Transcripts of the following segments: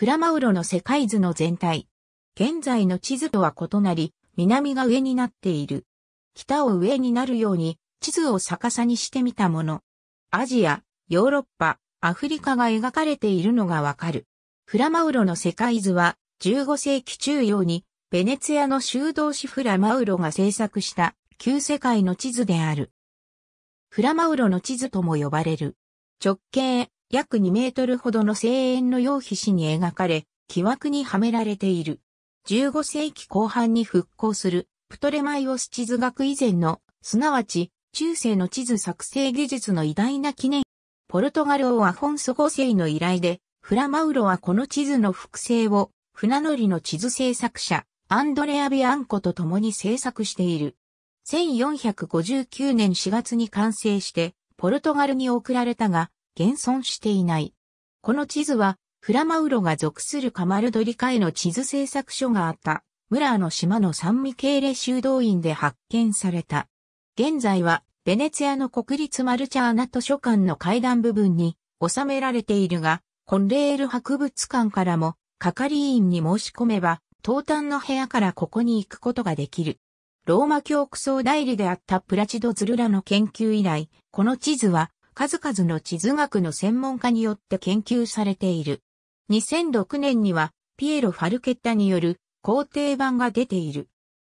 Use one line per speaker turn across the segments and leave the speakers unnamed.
フラマウロの世界図の全体。現在の地図とは異なり、南が上になっている。北を上になるように、地図を逆さにしてみたもの。アジア、ヨーロッパ、アフリカが描かれているのがわかる。フラマウロの世界図は、15世紀中央に、ベネツィアの修道士フラマウロが制作した旧世界の地図である。フラマウロの地図とも呼ばれる。直径約2メートルほどの声援の用皮紙に描かれ、木枠にはめられている。15世紀後半に復興する、プトレマイオス地図学以前の、すなわち、中世の地図作成技術の偉大な記念。ポルトガル王アフォンソ5世の依頼で、フラマウロはこの地図の複製を、船乗りの地図制作者、アンドレア・ビアンコと共に制作している。1459年4月に完成して、ポルトガルに送られたが、現存していない。この地図は、フラマウロが属するカマルドリカへの地図製作所があった、ムラーの島のサンミケーレ修道院で発見された。現在は、ベネツィアの国立マルチャーナ図書館の階段部分に収められているが、コンレール博物館からも、係員に申し込めば、東端の部屋からここに行くことができる。ローマ教区総代理であったプラチド・ズルラの研究以来、この地図は数々の地図学の専門家によって研究されている。2006年には、ピエロ・ファルケッタによる皇帝版が出ている。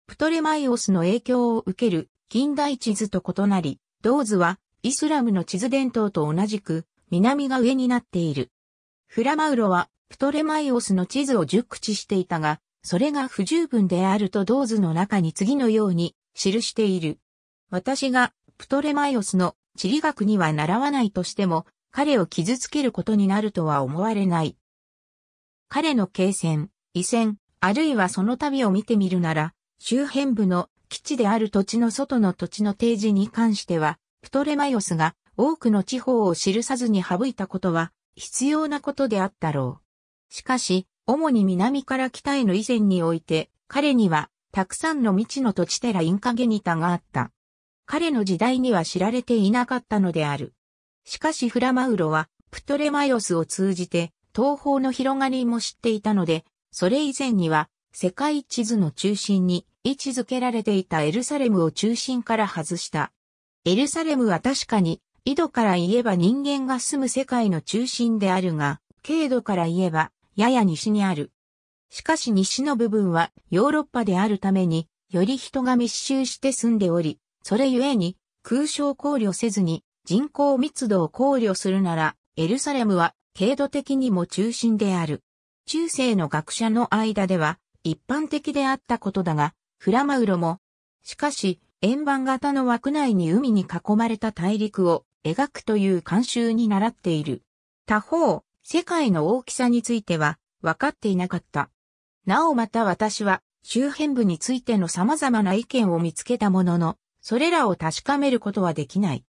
プトレマイオスの影響を受ける近代地図と異なり、ドーズはイスラムの地図伝統と同じく南が上になっている。フラマウロはプトレマイオスの地図を熟知していたが、それが不十分であるとドーズの中に次のように記している。私がプトレマイオスの地理学には習わないとしても、彼を傷つけることになるとは思われない。彼の経線、遺線、あるいはその旅を見てみるなら、周辺部の基地である土地の外の土地の提示に関しては、プトレマイオスが多くの地方を記さずに省いたことは必要なことであったろう。しかし、主に南から北への以前において、彼にはたくさんの未知の土地テラインカゲニタがあった。彼の時代には知られていなかったのである。しかしフラマウロはプトレマイオスを通じて東方の広がりも知っていたので、それ以前には世界地図の中心に位置づけられていたエルサレムを中心から外した。エルサレムは確かに井戸から言えば人間が住む世界の中心であるが、経度から言えばやや西にある。しかし西の部分はヨーロッパであるためにより人が密集して住んでおり、それゆえに、空床考慮せずに人口密度を考慮するなら、エルサレムは経度的にも中心である。中世の学者の間では一般的であったことだが、フラマウロも、しかし、円盤型の枠内に海に囲まれた大陸を描くという慣習に習っている。他方、世界の大きさについては分かっていなかった。なおまた私は周辺部についての様々な意見を見つけたものの、それらを確かめることはできない。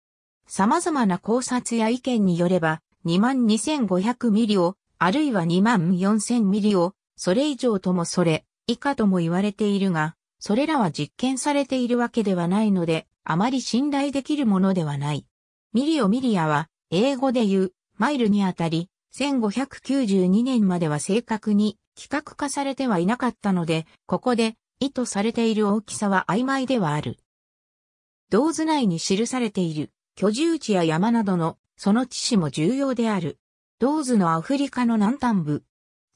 様々な考察や意見によれば、22,500ミリを、あるいは24,000ミリを、それ以上ともそれ、以下とも言われているが、それらは実験されているわけではないので、あまり信頼できるものではない。ミリオミリアは、英語で言う、マイルにあたり、1592年までは正確に規格化されてはいなかったので、ここで意図されている大きさは曖昧ではある。ー図内に記されている居住地や山などのその地史も重要である。ー図のアフリカの南端部。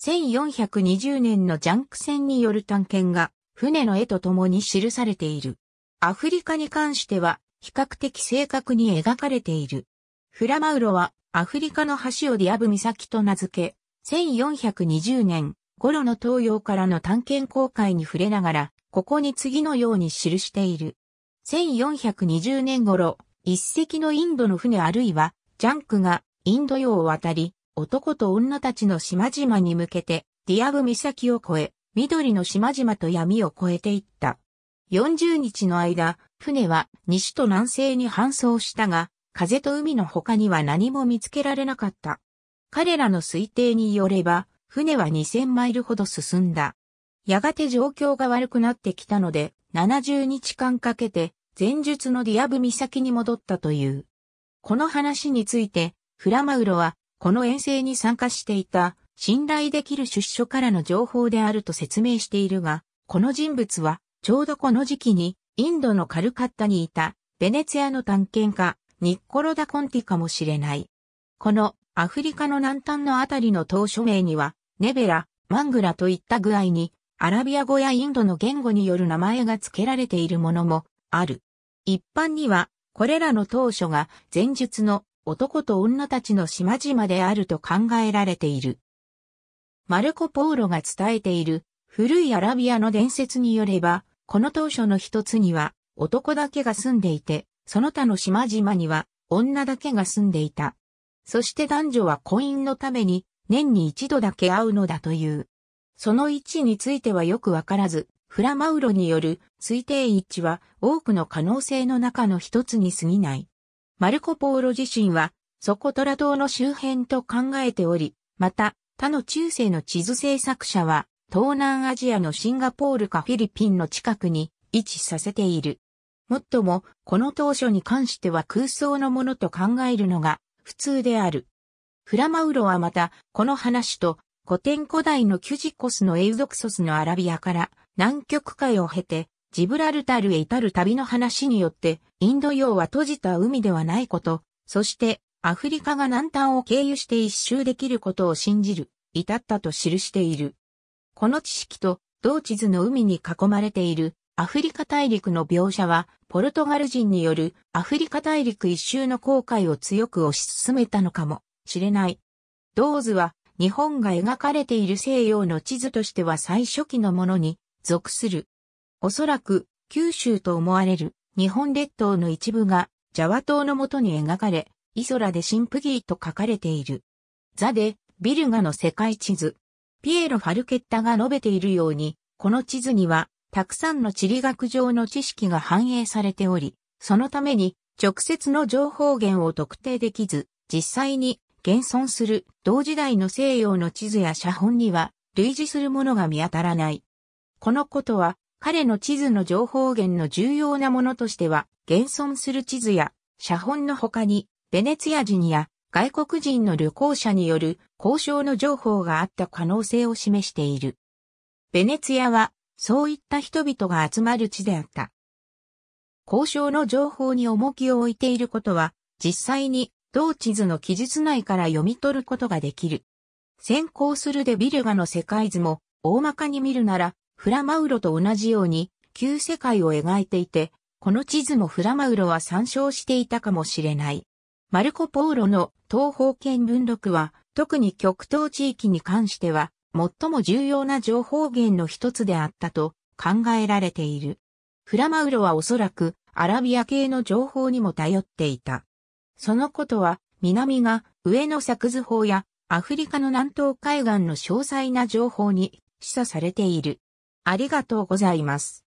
1420年のジャンク船による探検が船の絵と共に記されている。アフリカに関しては比較的正確に描かれている。フラマウロはアフリカの橋をディアブ岬と名付け、1420年頃の東洋からの探検航海に触れながら、ここに次のように記している。1420年頃、一隻のインドの船あるいは、ジャンクがインド洋を渡り、男と女たちの島々に向けて、ディアブ岬を越え、緑の島々と闇を越えていった。40日の間、船は西と南西に搬送したが、風と海の他には何も見つけられなかった。彼らの推定によれば、船は2000マイルほど進んだ。やがて状況が悪くなってきたので、70日間かけて、前述のディアブ岬に戻ったという。この話について、フラマウロは、この遠征に参加していた、信頼できる出所からの情報であると説明しているが、この人物は、ちょうどこの時期に、インドのカルカッタにいた、ベネツィアの探検家、ニッコロダ・コンティかもしれない。この、アフリカの南端のあたりの島初名には、ネベラ、マングラといった具合に、アラビア語やインドの言語による名前が付けられているものもある。一般には、これらの当初が前述の男と女たちの島々であると考えられている。マルコ・ポーロが伝えている古いアラビアの伝説によれば、この当初の一つには男だけが住んでいて、その他の島々には女だけが住んでいた。そして男女は婚姻のために年に一度だけ会うのだという。その位置についてはよくわからず、フラマウロによる推定位置は多くの可能性の中の一つに過ぎない。マルコ・ポーロ自身は、ソコトラ島の周辺と考えており、また、他の中世の地図制作者は、東南アジアのシンガポールかフィリピンの近くに位置させている。もっとも、この当初に関しては空想のものと考えるのが普通である。フラマウロはまた、この話と古典古代のキュジコスのエウドクソスのアラビアから南極海を経てジブラルタルへ至る旅の話によってインド洋は閉じた海ではないこと、そしてアフリカが南端を経由して一周できることを信じる、至ったと記している。この知識と同地図の海に囲まれているアフリカ大陸の描写はポルトガル人によるアフリカ大陸一周の航海を強く推し進めたのかもしれない。ドーズは日本が描かれている西洋の地図としては最初期のものに属する。おそらく九州と思われる日本列島の一部がジャワ島のもとに描かれ、イソラでシンプギーと書かれている。ザでビルガの世界地図。ピエロ・ファルケッタが述べているように、この地図にはたくさんの地理学上の知識が反映されており、そのために直接の情報源を特定できず、実際に現存する同時代の西洋の地図や写本には類似するものが見当たらない。このことは彼の地図の情報源の重要なものとしては現存する地図や写本の他にベネツィア人や外国人の旅行者による交渉の情報があった可能性を示している。ベネツィアはそういった人々が集まる地であった。交渉の情報に重きを置いていることは実際に同地図の記述内から読み取ることができる。先行するデビルガの世界図も、大まかに見るなら、フラマウロと同じように、旧世界を描いていて、この地図もフラマウロは参照していたかもしれない。マルコ・ポーロの東方見文録は、特に極東地域に関しては、最も重要な情報源の一つであったと考えられている。フラマウロはおそらくアラビア系の情報にも頼っていた。そのことは、南が上の作図法やアフリカの南東海岸の詳細な情報に示唆されている。ありがとうございます。